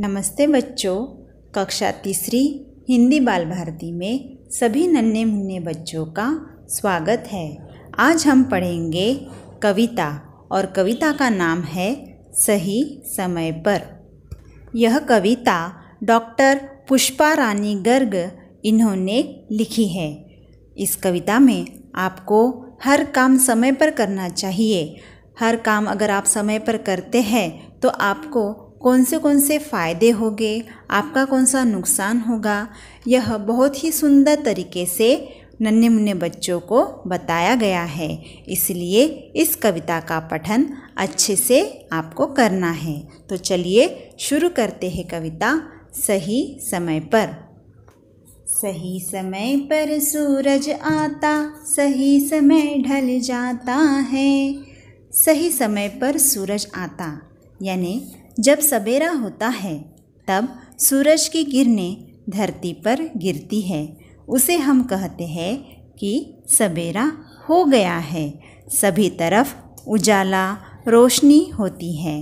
नमस्ते बच्चों कक्षा तीसरी हिंदी बाल भारती में सभी नन्हे मुन्ने बच्चों का स्वागत है आज हम पढ़ेंगे कविता और कविता का नाम है सही समय पर यह कविता डॉक्टर पुष्पा रानी गर्ग इन्होंने लिखी है इस कविता में आपको हर काम समय पर करना चाहिए हर काम अगर आप समय पर करते हैं तो आपको कौन से कौन से फ़ायदे होंगे आपका कौन सा नुकसान होगा यह बहुत ही सुंदर तरीके से नन्हे मुन्ने बच्चों को बताया गया है इसलिए इस कविता का पठन अच्छे से आपको करना है तो चलिए शुरू करते हैं कविता सही समय पर सही समय पर सूरज आता सही समय ढल जाता है सही समय पर सूरज आता यानी जब सवेरा होता है तब सूरज की किरणें धरती पर गिरती है उसे हम कहते हैं कि सवेरा हो गया है सभी तरफ उजाला रोशनी होती है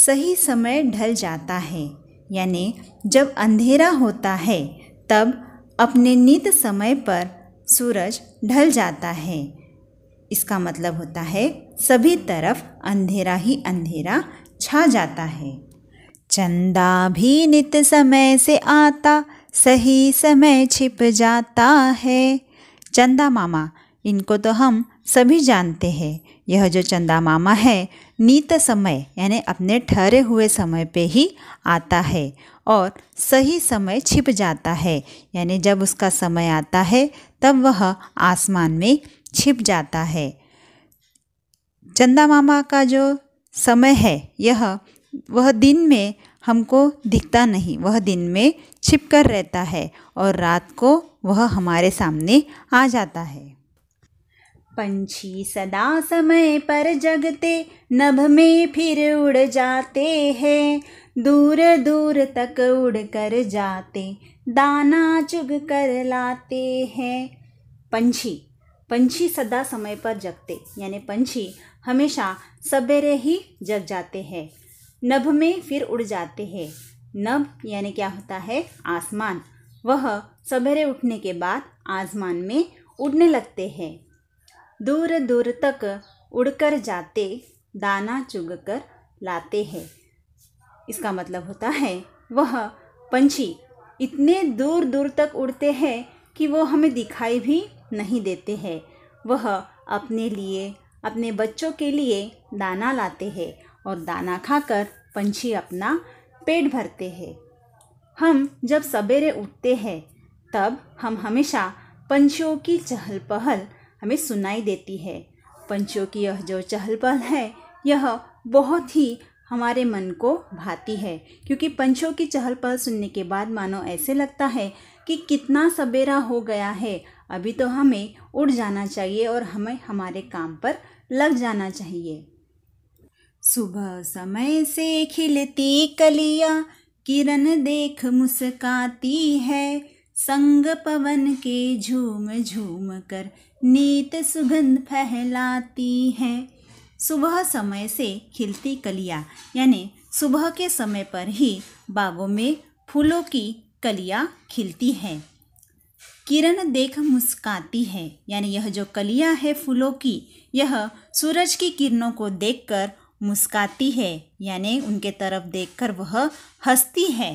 सही समय ढल जाता है यानी जब अंधेरा होता है तब अपने नित समय पर सूरज ढल जाता है इसका मतलब होता है सभी तरफ अंधेरा ही अंधेरा छा जाता है चंदा भी नित समय से आता सही समय छिप जाता है चंदा मामा इनको तो हम सभी जानते हैं यह जो चंदा मामा है नीत समय यानी अपने ठहरे हुए समय पे ही आता है और सही समय छिप जाता है यानी जब उसका समय आता है तब वह आसमान में छिप जाता है चंदा मामा का जो समय है यह वह दिन में हमको दिखता नहीं वह दिन में छिप कर रहता है और रात को वह हमारे सामने आ जाता है पंछी सदा समय पर जगते नभ में फिर उड़ जाते हैं दूर दूर तक उड़ कर जाते दाना चुग कर लाते हैं पंछी पंछी सदा समय पर जगते यानी पंछी हमेशा सवेरे ही जग जाते हैं नभ में फिर उड़ जाते हैं नभ यानी क्या होता है आसमान वह सवेरे उठने के बाद आसमान में उड़ने लगते हैं दूर दूर तक उड़कर जाते दाना चुग कर लाते हैं इसका मतलब होता है वह पंछी इतने दूर दूर तक उड़ते हैं कि वो हमें दिखाई भी नहीं देते हैं वह अपने लिए अपने बच्चों के लिए दाना लाते हैं और दाना खाकर पंछी अपना पेट भरते हैं हम जब सवेरे उठते हैं तब हम हमेशा पंछियों की चहल पहल हमें सुनाई देती है पंछियों की यह जो चहल पहल है यह बहुत ही हमारे मन को भाती है क्योंकि पंछियों की चहल पहल सुनने के बाद मानो ऐसे लगता है कि कितना सवेरा हो गया है अभी तो हमें उठ जाना चाहिए और हमें हमारे काम पर लग जाना चाहिए सुबह समय से खिलती कलिया किरण देख मुस्काती है संग पवन के झूम झूम कर नीत सुगंध फैलाती है सुबह समय से खिलती कलिया यानी सुबह के समय पर ही बागों में फूलों की कलियां खिलती है किरण देख मुस्काती है यानी यह जो कलिया है फूलों की यह सूरज की किरणों को देखकर मुस्काती है यानी उनके तरफ देखकर वह हंसती है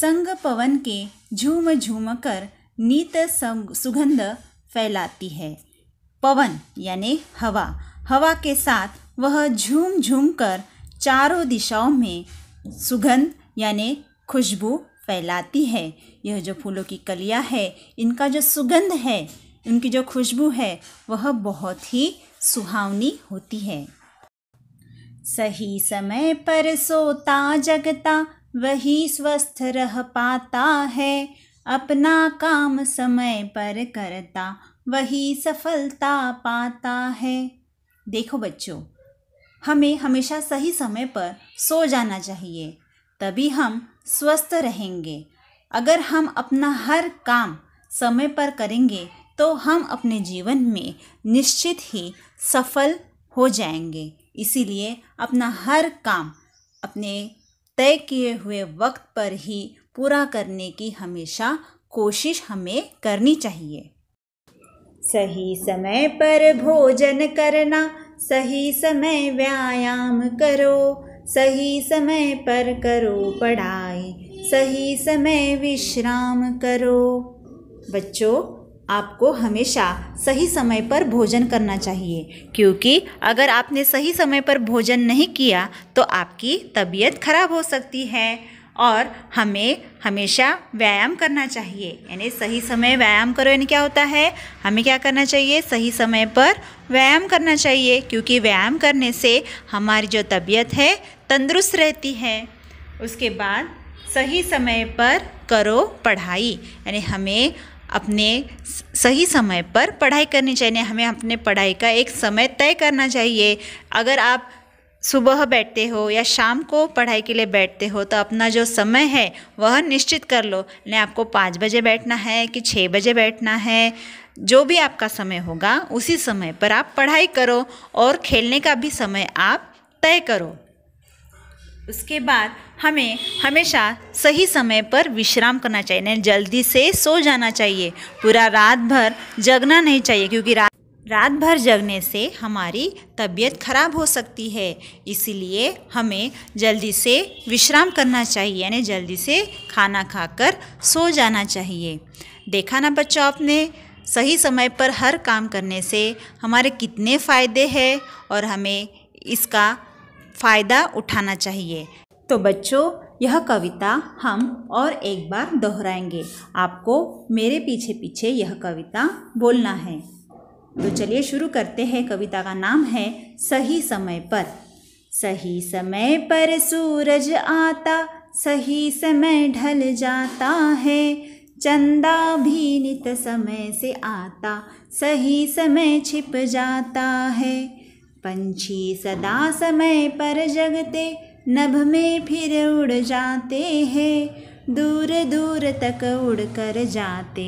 संग पवन के झूम झूम कर नीत संग सुगंध फैलाती है पवन यानी हवा हवा के साथ वह झूम झूम कर चारों दिशाओं में सुगंध यानी खुशबू फैलाती है यह जो फूलों की कलियां है इनका जो सुगंध है उनकी जो खुशबू है वह बहुत ही सुहावनी होती है सही समय पर सोता जगता वही स्वस्थ रह पाता है अपना काम समय पर करता वही सफलता पाता है देखो बच्चों हमें हमेशा सही समय पर सो जाना चाहिए तभी हम स्वस्थ रहेंगे अगर हम अपना हर काम समय पर करेंगे तो हम अपने जीवन में निश्चित ही सफल हो जाएंगे इसीलिए अपना हर काम अपने तय किए हुए वक्त पर ही पूरा करने की हमेशा कोशिश हमें करनी चाहिए सही समय पर भोजन करना सही समय व्यायाम करो सही समय पर करो पढ़ाई सही समय विश्राम करो बच्चों आपको हमेशा सही समय पर भोजन करना चाहिए क्योंकि अगर आपने सही समय पर भोजन नहीं किया तो आपकी तबीयत खराब हो सकती है और हमें हमेशा व्यायाम करना चाहिए यानी सही समय व्यायाम करो यानी क्या होता है हमें क्या करना चाहिए सही समय पर व्यायाम करना चाहिए क्योंकि व्यायाम करने से हमारी जो तबीयत है तंदुरुस्त रहती हैं उसके बाद सही समय पर करो पढ़ाई यानी हमें अपने सही समय पर पढ़ाई करनी चाहिए हमें अपने पढ़ाई का एक समय तय करना चाहिए अगर आप सुबह बैठते हो या शाम को पढ़ाई के लिए बैठते हो तो अपना जो समय है वह निश्चित कर लो यानी आपको पाँच बजे बैठना है कि छः बजे बैठना है जो भी आपका समय होगा उसी समय पर आप पढ़ाई करो और खेलने का भी समय आप तय करो उसके बाद हमें हमेशा सही समय पर विश्राम करना चाहिए जल्दी से सो जाना चाहिए पूरा रात भर जगना नहीं चाहिए क्योंकि रात रात भर जगने से हमारी तबीयत खराब हो सकती है इसीलिए हमें जल्दी से विश्राम करना चाहिए यानी जल्दी से खाना खाकर सो जाना चाहिए देखा ना बच्चों आपने सही समय पर हर काम करने से हमारे कितने फ़ायदे हैं और हमें इसका फ़ायदा उठाना चाहिए तो बच्चों यह कविता हम और एक बार दोहराएंगे आपको मेरे पीछे पीछे यह कविता बोलना है तो चलिए शुरू करते हैं कविता का नाम है सही समय पर सही समय पर सूरज आता सही समय ढल जाता है चंदा भी नित समय से आता सही समय छिप जाता है पंछी सदा समय पर जगते नभ में फिर उड़ जाते हैं दूर दूर तक उड़ कर जाते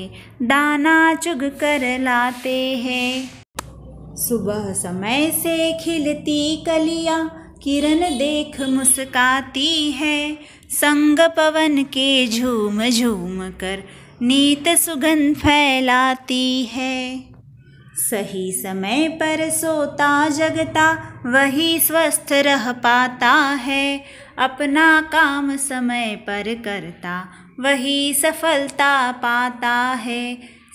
दाना चुग कर लाते हैं सुबह समय से खिलती कलिया किरण देख मुस्काती है संग पवन के झूम झूम कर नीत सुगंध फैलाती है सही समय पर सोता जगता वही स्वस्थ रह पाता है अपना काम समय पर करता वही सफलता पाता है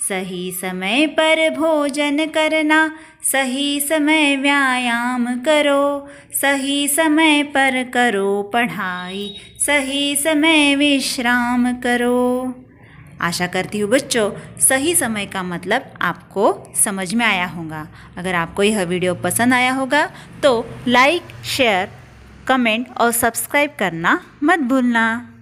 सही समय पर भोजन करना सही समय व्यायाम करो सही समय पर करो पढ़ाई सही समय विश्राम करो आशा करती हूँ बच्चों सही समय का मतलब आपको समझ में आया होगा अगर आपको यह वीडियो पसंद आया होगा तो लाइक शेयर कमेंट और सब्सक्राइब करना मत भूलना